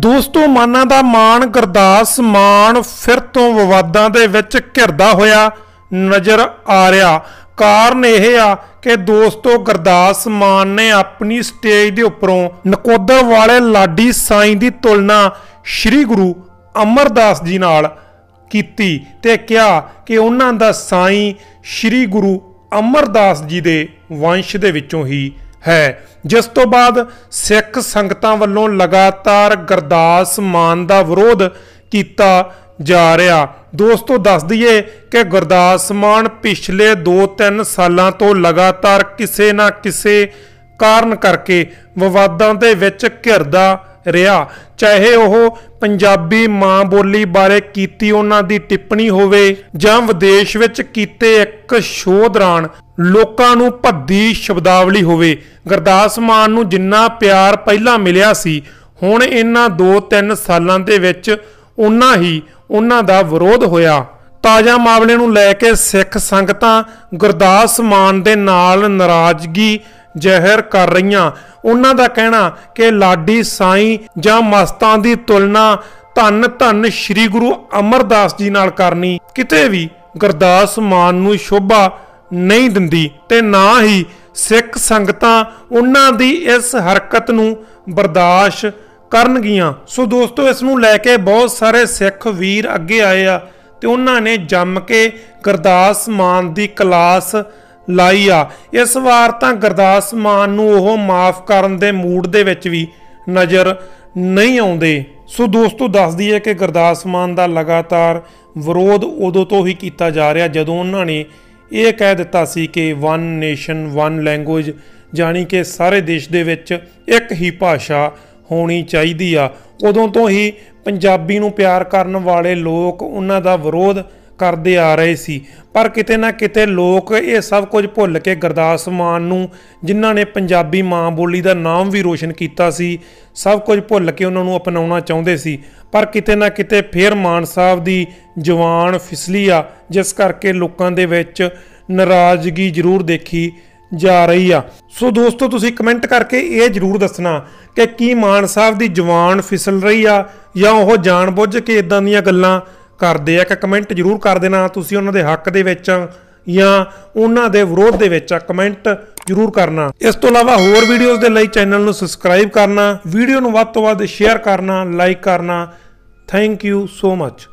ਦੋਸਤੋ ਮਾਨਾ ਦਾ ਮਾਨ ਗੁਰਦਾਸ ਮਾਨ ਫਿਰ ਤੋਂ ਵਿਵਾਦਾਂ ਦੇ ਵਿੱਚ ਘਿਰਦਾ ਹੋਇਆ ਨਜ਼ਰ ਆ ਰਿਹਾ ਕਾਰਨ ਇਹ ਆ ਕਿ ਦੋਸਤੋ ਗੁਰਦਾਸ ਮਾਨ ਨੇ ਆਪਣੀ ਸਟੇਜ ਦੇ ਉੱਪਰੋਂ ਨਕੋਦਰ ਵਾਲੇ ਲਾਡੀ ਸਾਈਂ ਦੀ ਤੁਲਨਾ ਸ੍ਰੀ ਗੁਰੂ ਅਮਰਦਾਸ ਜੀ ਨਾਲ ਕੀਤੀ ਤੇ ਕਿਹਾ ਕਿ ਉਹਨਾਂ ਦਾ ਸਾਈਂ ਸ੍ਰੀ ਗੁਰੂ ਅਮਰਦਾਸ ਜੀ ਦੇ ਵੰਸ਼ ਦੇ ਵਿੱਚੋਂ ਹੀ ਹੈ ਜਿਸ ਤੋਂ ਬਾਅਦ ਸਿੱਖ ਸੰਗਤਾਂ ਵੱਲੋਂ ਲਗਾਤਾਰ ਗਰਦਾਸ ਮਾਨ ਦਾ ਵਿਰੋਧ ਕੀਤਾ ਜਾ ਰਿਹਾ ਦੋਸਤੋ ਦੱਸ ਦਈਏ ਕਿ ਗੁਰਦਾਸ ਮਾਨ ਪਿਛਲੇ 2-3 ਸਾਲਾਂ ਤੋਂ ਲਗਾਤਾਰ ਕਿਸੇ ਨਾ ਕਿਸੇ ਕਾਰਨ ਕਰਕੇ ਵਿਵਾਦਾਂ ਦੇ ਵਿੱਚ ਘਿਰਦਾ ਰਿਹਾ ਚਾਹੇ ਉਹ ਪੰਜਾਬੀ ਮਾਂ ਬੋਲੀ ਬਾਰੇ ਕੀਤੀ ਉਹਨਾਂ ਦੀ ਟਿੱਪਣੀ ਹੋਵੇ ਜਾਂ ਵਿਦੇਸ਼ ਵਿੱਚ ਕੀਤੇ ਇੱਕ ਸ਼ੋਅ ਦੌਰਾਨ ਲੋਕਾਂ ਨੂੰ ਭੱਦੀ ਸ਼ਬਦਾਵਲੀ ਹੋਵੇ ਗੁਰਦਾਸ ਮਾਨ ਨੂੰ ਜਿੰਨਾ ਪਿਆਰ ਪਹਿਲਾਂ ਮਿਲਿਆ ਸੀ ਹੁਣ ਇਹਨਾਂ 2-3 ਸਾਲਾਂ ਦੇ ਵਿੱਚ ਉਹਨਾਂ ਹੀ ਉਹਨਾਂ ਦਾ ਵਿਰੋਧ ਹੋਇਆ ਤਾਜ਼ਾ ਮਾਮਲੇ ਨੂੰ ਲੈ ਕੇ ਸਿੱਖ ਸੰਗਤਾਂ ਗੁਰਦਾਸ ਮਾਨ ਦੇ ਨਾਲ ਨਾਰਾਜ਼ਗੀ ਜ਼ਹਿਰ ਕਰ ਰਹੀਆਂ ਉਹਨਾਂ ਦਾ ਕਹਿਣਾ ਕਿ ਲਾਡੀ ਸਾਈਂ ਜਾਂ ਮਸਤਾਂ ਦੀ ਤੁਲਨਾ ਧੰਨ ਧੰਨ ਸ੍ਰੀ ਗੁਰੂ ਅਮਰਦਾਸ ਜੀ ਨਾਲ ਕਰਨੀ ਕਿਤੇ ਵੀ ਗੁਰਦਾਸ ਮਾਨ ਨੂੰ ਸ਼ੋਭਾ ਨਹੀਂ ਦਿੰਦੀ ਤੇ ਨਾ ਹੀ ਸਿੱਖ ਸੰਗਤਾਂ ਉਹਨਾਂ ਦੀ ਇਸ ਹਰਕਤ ਨੂੰ ਬਰਦਾਸ਼ਤ ਕਰਨਗੀਆਂ ਸੋ ਦੋਸਤੋ ਇਸ ਨੂੰ ਲੈ ਕੇ ਬਹੁਤ ਸਾਰੇ ਸਿੱਖ ਵੀਰ ਅੱਗੇ ਆਏ ਆ ਤੇ ਉਹਨਾਂ ਨੇ ਜੰਮ ਕੇ ਗੁਰਦਾਸ ਮਾਨ ਦੀ ਕਲਾਸ ਲਾਈ ਆ ਇਸ ਵਾਰ ਤਾਂ ਗਰਦਾਸ ਮਾਨ ਨੂੰ ਉਹ ਮਾਫ ਕਰਨ ਦੇ ਮੂਡ ਦੇ ਵਿੱਚ ਵੀ ਨਜ਼ਰ ਨਹੀਂ ਆਉਂਦੇ ਸੋ ਦੋਸਤੋ ਦੱਸ ਦਈਏ ਕਿ ਗਰਦਾਸ ਮਾਨ ਦਾ ਲਗਾਤਾਰ ਵਿਰੋਧ ਉਦੋਂ ਤੋਂ ਹੀ ਕੀਤਾ ਜਾ ਰਿਹਾ ਜਦੋਂ ਉਹਨਾਂ ਨੇ ਇਹ ਕਹਿ ਦਿੱਤਾ ਸੀ ਕਿ ਵਨ ਨੇਸ਼ਨ ਵਨ ਲੈਂਗੁਏਜ ਜਾਨੀ ਕਿ ਸਾਰੇ ਦੇਸ਼ ਦੇ ਵਿੱਚ ਇੱਕ ਹੀ ਭਾਸ਼ਾ ਹੋਣੀ ਚਾਹੀਦੀ ਆ ਉਦੋਂ ਤੋਂ ਹੀ ਪੰਜਾਬੀ ਨੂੰ ਪਿਆਰ ਕਰਨ ਵਾਲੇ ਲੋਕ ਉਹਨਾਂ ਦਾ ਵਿਰੋਧ ਕਰਦੇ ਆ ਰਹੇ ਸੀ ਪਰ ਕਿਤੇ ਨਾ ਕਿਤੇ ਲੋਕ ਇਹ ਸਭ ਕੁਝ ਭੁੱਲ ਕੇ ਗਰਦਾਸ ਮਾਨ ਨੂੰ ਜਿਨ੍ਹਾਂ ਨੇ ਪੰਜਾਬੀ ਮਾਂ ਬੋਲੀ ਦਾ ਨਾਮ ਵੀ ਰੋਸ਼ਨ ਕੀਤਾ ਸੀ ਸਭ ਕੁਝ ਭੁੱਲ ਕੇ ਉਹਨਾਂ ਨੂੰ ਅਪਣਾਉਣਾ ਚਾਹੁੰਦੇ ਸੀ ਪਰ ਕਿਤੇ ਨਾ ਕਿਤੇ ਫੇਰ ਮਾਨ ਸਾਹਿਬ ਦੀ ਜਵਾਨ ਫਿਸਲੀ ਆ ਜਿਸ ਕਰਕੇ ਲੋਕਾਂ ਦੇ ਵਿੱਚ ਨਾਰਾਜ਼ਗੀ ਜ਼ਰੂਰ ਦੇਖੀ ਜਾ ਰਹੀ ਆ ਸੋ ਦੋਸਤੋ ਤੁਸੀਂ ਕਮੈਂਟ ਕਰਕੇ ਇਹ ਜਰੂਰ ਦੱਸਣਾ ਕਿ ਕੀ ਮਾਨ ਸਾਹਿਬ ਦੀ ਜਵਾਨ ਫਿਸਲ ਰਹੀ ਆ ਜਾਂ ਉਹ ਜਾਣਬੁੱਝ ਕੇ ਇਦਾਂ ਦੀਆਂ ਗੱਲਾਂ ਕਰਦੇ ਆ ਕਿ ਕਮੈਂਟ ਜ਼ਰੂਰ ਕਰ ਦੇਣਾ ਤੁਸੀਂ ਉਹਨਾਂ ਦੇ ਹੱਕ ਦੇ ਵਿੱਚ ਜਾਂ ਉਹਨਾਂ ਦੇ ਵਿਰੋਧ ਦੇ ਵਿੱਚ ਕਮੈਂਟ ਜ਼ਰੂਰ ਕਰਨਾ ਇਸ ਤੋਂ ਇਲਾਵਾ ਹੋਰ ਵੀਡੀਓਜ਼ ਦੇ ਲਈ ਚੈਨਲ ਨੂੰ ਸਬਸਕ੍ਰਾਈਬ ਕਰਨਾ ਵੀਡੀਓ ਨੂੰ ਵੱਧ ਤੋਂ ਵੱਧ ਸ਼ੇਅਰ ਕਰਨਾ ਲਾਈਕ ਕਰਨਾ ਥੈਂਕ ਯੂ ਸੋ ਮਚ